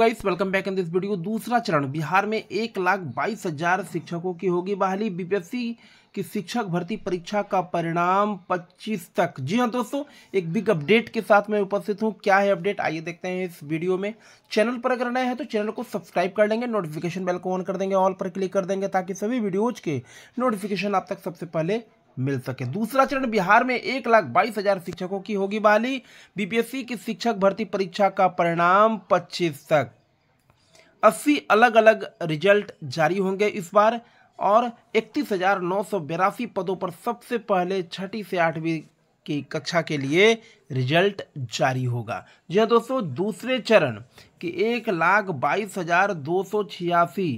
guys welcome back in this video दूसरा चरण बिहार में एक लाख बाईस हजार शिक्षकों की होगी बहाली बीपीएससी की शिक्षक भर्ती परीक्षा का परिणाम 25 तक जी हां दोस्तों एक बिग अपडेट के साथ मैं उपस्थित हूं क्या है अपडेट आइए देखते हैं इस वीडियो में चैनल पर अगर नए हैं तो चैनल को सब्सक्राइब कर लेंगे नोटिफिकेशन बेल को ऑन कर देंगे ऑल पर क्लिक कर देंगे ताकि सभी वीडियोज के नोटिफिकेशन आप तक सबसे पहले मिल सके दूसरा चरण बिहार में एक लाख बाईस हजार शिक्षकों की होगी बहाली बीपीएससी की शिक्षक भर्ती परीक्षा का परिणाम पच्चीस तक अस्सी अलग अलग रिजल्ट जारी होंगे इस बार और इकतीस हजार नौ सौ बिरासी पदों पर सबसे पहले छठी से आठवीं की कक्षा के लिए रिजल्ट जारी होगा जी हाँ दोस्तों दूसरे चरण की एक लाख बाईस हजार दो सौ छियासी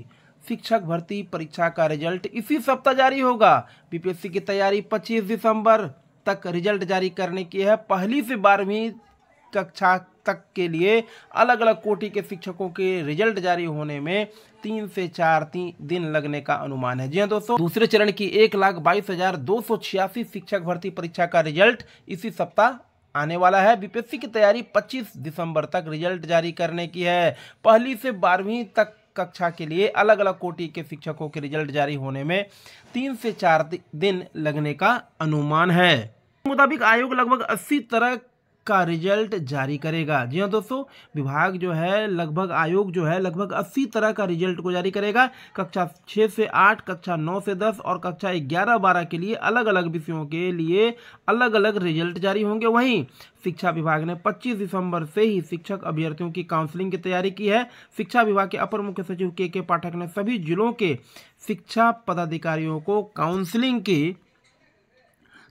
शिक्षक भर्ती परीक्षा का रिजल्ट इसी सप्ताह जारी होगा बीपीएससी की तैयारी 25 दिसंबर तक रिजल्ट जारी करने की है पहली से बारहवीं कक्षा तक के लिए अलग अलग कोटि के शिक्षकों के रिजल्ट जारी होने में तीन से चार तीन दिन लगने का अनुमान है जी हाँ दोस्तों दूसरे चरण की एक लाख बाईस हजार दो सौ छियासी शिक्षक भर्ती परीक्षा का रिजल्ट इसी सप्ताह आने वाला है बीपीएससी की तैयारी 25 दिसंबर तक रिजल्ट जारी करने की है पहली से बारहवीं तक कक्षा के लिए अलग अलग कोटि के शिक्षकों के रिजल्ट जारी होने में तीन से चार दिन लगने का अनुमान है मुताबिक आयोग लगभग अस्सी तरह का रिजल्ट जारी करेगा जी हाँ दोस्तों विभाग जो है लगभग आयोग जो है लगभग अस्सी तरह का रिजल्ट को जारी करेगा कक्षा छः से आठ कक्षा नौ से दस और कक्षा ग्यारह बारह के लिए अलग अलग विषयों के लिए अलग अलग रिजल्ट जारी होंगे वहीं शिक्षा विभाग ने 25 दिसंबर से ही शिक्षक अभ्यर्थियों की काउंसलिंग की तैयारी की है शिक्षा विभाग के अपर मुख्य सचिव के के पाठक ने सभी जिलों के शिक्षा पदाधिकारियों को काउंसलिंग की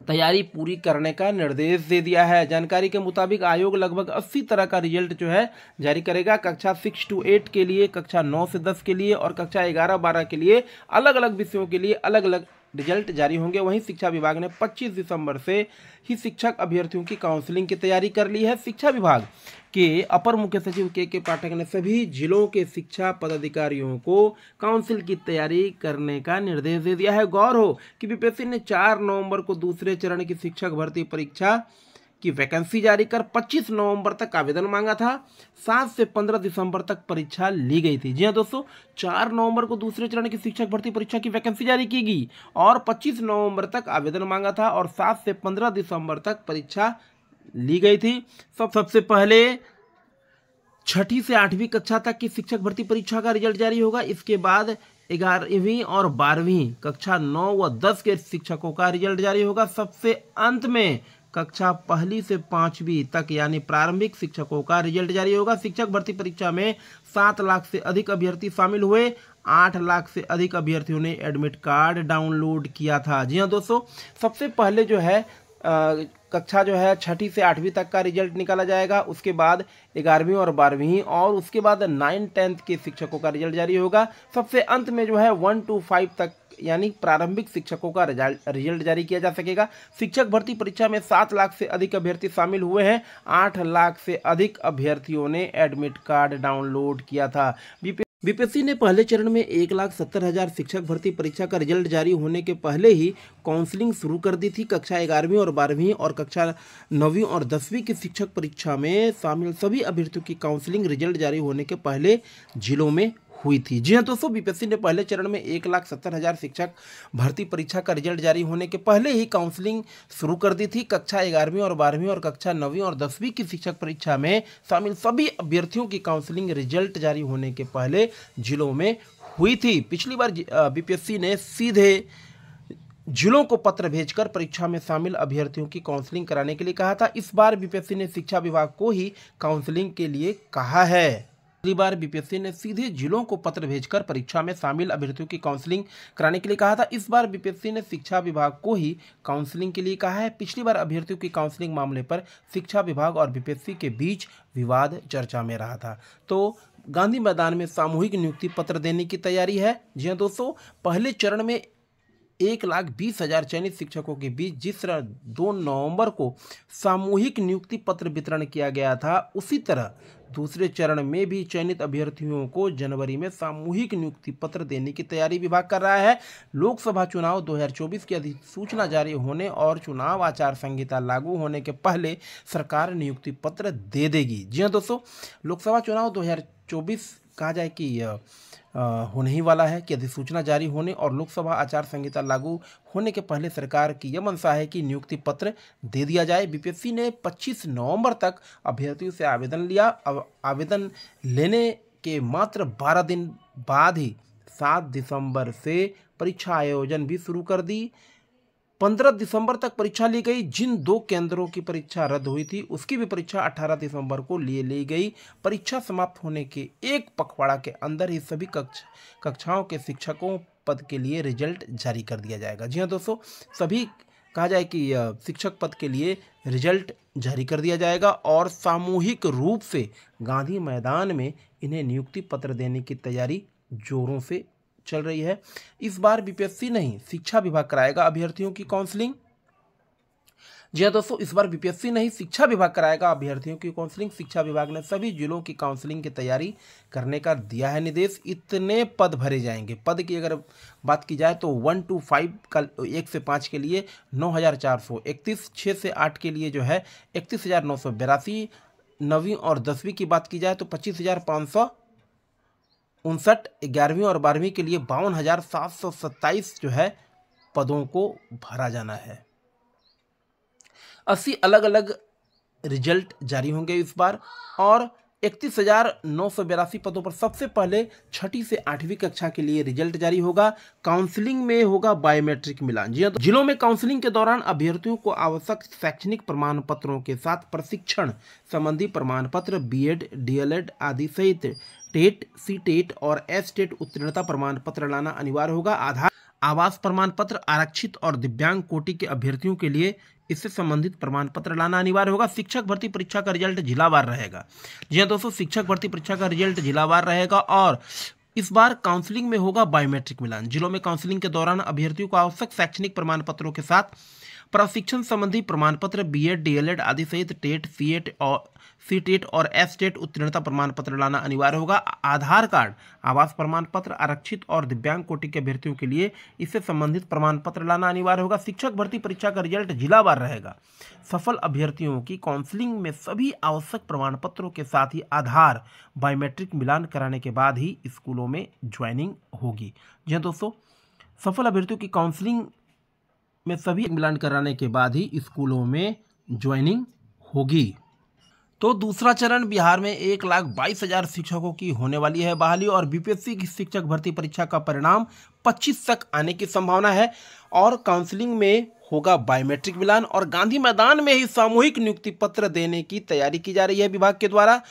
तैयारी पूरी करने का निर्देश दे दिया है जानकारी के मुताबिक आयोग लगभग 80 तरह का रिजल्ट जो है जारी करेगा कक्षा सिक्स टू एट के लिए कक्षा नौ से दस के लिए और कक्षा ग्यारह बारह के लिए अलग अलग विषयों के लिए अलग अलग रिजल्ट जारी होंगे वहीं शिक्षा विभाग ने 25 दिसंबर से ही शिक्षक अभ्यर्थियों की काउंसलिंग की तैयारी कर ली है शिक्षा विभाग के अपर मुख्य सचिव के के पाठक ने सभी जिलों के शिक्षा पदाधिकारियों को काउंसिल की तैयारी करने का निर्देश दे दिया है गौर हो कि बीपीएससी ने चार नवंबर को दूसरे चरण की शिक्षक भर्ती परीक्षा कि वैकेंसी जारी कर 25 नवंबर तक आवेदन मांगा था 7 से 15 दिसंबर तक परीक्षा ली गई थी जी हाँ दोस्तों 4 नवंबर को दूसरे चरण की शिक्षक भर्ती परीक्षा की वैकेंसी जारी की गई और 25 नवंबर तक आवेदन मांगा था और 7 से 15 दिसंबर तक परीक्षा ली गई थी सब सबसे पहले छठी से आठवीं कक्षा तक की शिक्षक भर्ती परीक्षा का रिजल्ट जारी होगा इसके बाद ग्यारहवीं और बारहवीं कक्षा नौ व दस के शिक्षकों का रिजल्ट जारी होगा सबसे अंत में कक्षा पहली से पांचवी तक यानी प्रारंभिक शिक्षकों का रिजल्ट जारी होगा शिक्षक भर्ती परीक्षा में सात लाख से अधिक अभ्यर्थी शामिल हुए आठ लाख से अधिक अभ्यर्थियों ने एडमिट कार्ड डाउनलोड किया था जी हाँ दोस्तों सबसे पहले जो है कक्षा जो है छठी से आठवीं तक का रिजल्ट निकाला जाएगा उसके बाद ग्यारहवीं और बारहवीं और उसके बाद नाइन टेंथ के शिक्षकों का रिजल्ट जारी होगा सबसे अंत में जो है वन टू फाइव तक यानी प्रारंभिक शिक्षकों का रिजल्ट जारी किया जा सकेगा शिक्षक भर्ती परीक्षा में सात लाख से अधिक अभ्यर्थी शामिल हुए हैं आठ लाख से अधिक अभ्यर्थियों ने एडमिट कार्ड डाउनलोड किया था बीपीएससी ने पहले चरण में एक लाख सत्तर हजार शिक्षक भर्ती परीक्षा का रिजल्ट जारी होने के पहले ही काउंसलिंग शुरू कर दी थी कक्षा ग्यारहवीं और बारहवीं और कक्षा नौवीं और दसवीं की शिक्षक परीक्षा में शामिल सभी अभ्यर्थियों की काउंसलिंग रिजल्ट जारी होने के पहले जिलों में हुई थी जी हाँ दोस्तों बीपीएससी ने पहले चरण में एक लाख सत्तर हज़ार शिक्षक भर्ती परीक्षा का रिजल्ट जारी होने के पहले ही काउंसलिंग शुरू कर दी थी कक्षा ग्यारहवीं और बारहवीं और कक्षा नौवीं और दसवीं की शिक्षक परीक्षा में शामिल सभी अभ्यर्थियों की काउंसलिंग रिजल्ट जारी होने के पहले जिलों में हुई थी पिछली बार बीपीएससी ने सीधे जिलों को पत्र भेजकर परीक्षा में शामिल अभ्यर्थियों की काउंसलिंग कराने के लिए कहा था इस बार बीपीएससी ने शिक्षा विभाग को ही काउंसलिंग के लिए कहा है पिछली बार बीपीएससी ने सीधे जिलों को पत्र भेजकर परीक्षा में शामिल अभ्यर्थियों की काउंसलिंग कराने के लिए कहा था इस बार बीपीएससी ने शिक्षा विभाग को ही काउंसलिंग के लिए कहा है पिछली बार अभ्यर्थियों की काउंसलिंग मामले पर शिक्षा विभाग और बीपीएससी के बीच विवाद चर्चा में रहा था तो गांधी मैदान में सामूहिक नियुक्ति पत्र देने की तैयारी है जी हाँ दोस्तों पहले चरण में एक लाख बीस हजार चयनित शिक्षकों के बीच जिस तरह दो नवंबर को सामूहिक नियुक्ति पत्र वितरण किया गया था उसी तरह दूसरे चरण में भी चयनित अभ्यर्थियों को जनवरी में सामूहिक नियुक्ति पत्र देने की तैयारी विभाग कर रहा है लोकसभा चुनाव 2024 की अधिसूचना जारी होने और चुनाव आचार संहिता लागू होने के पहले सरकार नियुक्ति पत्र दे देगी जी हाँ दोस्तों लोकसभा चुनाव दो कहा जाए कि होने ही वाला है कि अधिसूचना जारी होने और लोकसभा आचार संहिता लागू होने के पहले सरकार की यह मंशा है कि नियुक्ति पत्र दे दिया जाए बीपीएससी ने 25 नवंबर तक अभ्यर्थियों से आवेदन लिया आवेदन लेने के मात्र 12 दिन बाद ही 7 दिसंबर से परीक्षा आयोजन भी शुरू कर दी पंद्रह दिसंबर तक परीक्षा ली गई जिन दो केंद्रों की परीक्षा रद्द हुई थी उसकी भी परीक्षा अठारह दिसंबर को लिए ली गई परीक्षा समाप्त होने के एक पखवाड़ा के अंदर ही सभी कक्ष कक्षाओं के शिक्षकों पद के लिए रिजल्ट जारी कर दिया जाएगा जी हाँ दोस्तों सभी कहा जाए कि शिक्षक पद के लिए रिजल्ट जारी कर दिया जाएगा और सामूहिक रूप से गांधी मैदान में इन्हें नियुक्ति पत्र देने की तैयारी जोरों से चल रही है इस बार बीपीएससी नहीं शिक्षा विभाग कराएगा अभ्यर्थियों की काउंसलिंग जी हाँ दोस्तों इस बार बीपीएससी नहीं शिक्षा विभाग कराएगा अभ्यर्थियों की काउंसलिंग शिक्षा विभाग ने सभी जिलों की काउंसलिंग की तैयारी करने का दिया है निर्देश इतने पद भरे जाएंगे पद की अगर बात की जाए तो वन टू फाइव का एक से पाँच के लिए नौ हज़ार चार सौ इकतीस छः से आठ के लिए जो है इकतीस हज़ार नौ सौ बिरासी नवीं और दसवीं की बात की जाए तो पच्चीस हज़ार पाँच सौ उनसठ ग्यारहवीं और बारहवीं के लिए बावन हज़ार सात सौ सत्ताईस जो है पदों को भरा जाना है अस्सी अलग अलग रिजल्ट जारी होंगे इस बार और इकतीस हजार नौ सौ बयासी पदों पर सबसे पहले छठी से आठवीं कक्षा के लिए रिजल्ट जारी होगा काउंसलिंग में होगा बायोमेट्रिक मिलान जी तो जिलों में काउंसलिंग के दौरान अभ्यर्थियों को आवश्यक शैक्षणिक प्रमाण पत्रों के साथ प्रशिक्षण संबंधी प्रमाण पत्र बीएड डीएलएड आदि सहित टेट सी टेट और एस टेट उत्तीर्णता प्रमाण पत्र लाना अनिवार्य होगा आधार आवास प्रमाण पत्र आरक्षित और दिव्यांग कोटि के अभ्यर्थियों के लिए इससे संबंधित प्रमाण पत्र लाना अनिवार्य होगा शिक्षक भर्ती परीक्षा का रिजल्ट जिलावार रहेगा जी हाँ दोस्तों शिक्षक भर्ती परीक्षा का रिजल्ट जिलावार रहेगा और इस बार काउंसलिंग में होगा बायोमेट्रिक मिलान जिलों में काउंसलिंग के दौरान अभ्यर्थियों को आवश्यक शैक्षणिक प्रमाण पत्रों के साथ प्रशिक्षण संबंधी प्रमाण पत्र एल एड आदि सहित टेट सी और सी टेट और एस टेट उत्तीर्णता प्रमाण पत्र लाना अनिवार्य होगा आधार कार्ड आवास प्रमाण पत्र आरक्षित और दिव्यांग कोटि के अभ्यर्थियों के लिए इससे संबंधित प्रमाण पत्र लाना अनिवार्य होगा शिक्षक भर्ती परीक्षा का रिजल्ट जिलावार रहेगा सफल अभ्यर्थियों की काउंसलिंग में सभी आवश्यक प्रमाण पत्रों के साथ ही आधार बायोमेट्रिक मिलान कराने के बाद ही स्कूलों में ज्वाइनिंग होगी जी हाँ दोस्तों सफल अभ्यर्थियों की काउंसलिंग में सभी मिलान कराने के बाद ही स्कूलों में ज्वाइनिंग होगी तो दूसरा चरण बिहार में एक लाख बाईस हजार शिक्षकों की होने वाली है बहाली और बीपीएससी की शिक्षक भर्ती परीक्षा का परिणाम 25 तक आने की संभावना है और काउंसलिंग में होगा बायोमेट्रिक मिलान और गांधी मैदान में ही सामूहिक नियुक्ति पत्र देने की तैयारी की जा रही है विभाग के द्वारा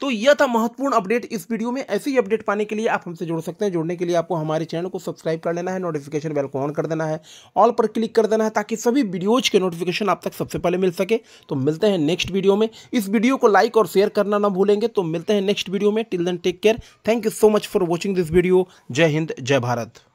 तो यह था महत्वपूर्ण अपडेट इस वीडियो में ऐसी अपडेट पाने के लिए आप हमसे जुड़ सकते हैं जुड़ने के लिए आपको हमारे चैनल को सब्सक्राइब कर लेना है नोटिफिकेशन बेल को ऑन कर देना है ऑल पर क्लिक कर देना है ताकि सभी वीडियोज के नोटिफिकेशन आप तक सबसे पहले मिल सके तो मिलते हैं नेक्स्ट वीडियो में इस वीडियो को लाइक और शेयर करना ना भूलेंगे तो मिलते हैं नेक्स्ट वीडियो में till then take care thank you so much for watching this video जय हिंद जय भारत